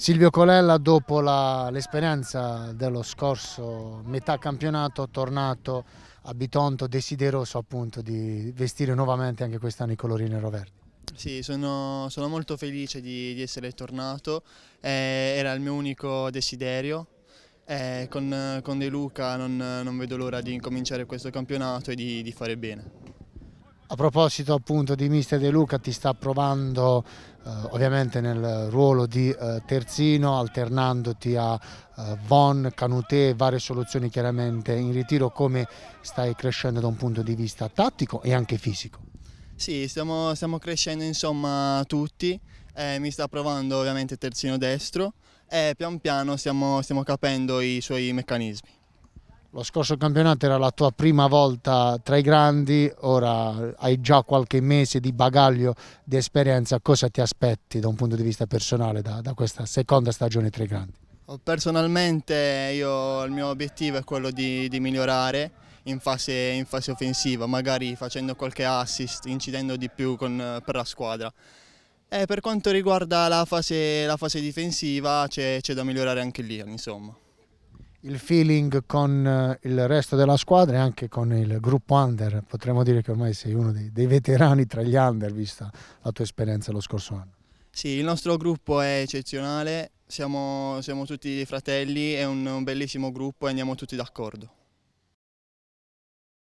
Silvio Colella dopo l'esperienza dello scorso metà campionato tornato a Bitonto desideroso appunto di vestire nuovamente anche quest'anno i colori nero-verdi. Sì, sono, sono, molto felice di, di essere tornato, eh, era il mio unico desiderio. Eh, con, con De Luca non, non vedo l'ora di incominciare questo campionato e di, di fare bene. A proposito appunto di Mister De Luca, ti sta provando eh, ovviamente nel ruolo di eh, terzino, alternandoti a eh, Von, Canutè, varie soluzioni chiaramente in ritiro, come stai crescendo da un punto di vista tattico e anche fisico? Sì, stiamo, stiamo crescendo insomma tutti, eh, mi sta provando ovviamente terzino destro e pian piano stiamo, stiamo capendo i suoi meccanismi. Lo scorso campionato era la tua prima volta tra i grandi, ora hai già qualche mese di bagaglio di esperienza. Cosa ti aspetti da un punto di vista personale da, da questa seconda stagione tra i grandi? Oh, personalmente io, il mio obiettivo è quello di, di migliorare in fase, in fase, offensiva, magari facendo qualche assist, incidendo di più con, per la squadra. E eh, per quanto riguarda la fase, la fase difensiva c'è da migliorare anche lì, insomma il feeling con eh, il resto della squadra e anche con il gruppo under. Potremmo dire che ormai sei uno dei, dei veterani tra gli under, vista la tua esperienza lo scorso anno. Sì, il nostro gruppo è eccezionale, siamo, siamo tutti fratelli, è un, un bellissimo gruppo e andiamo tutti d'accordo.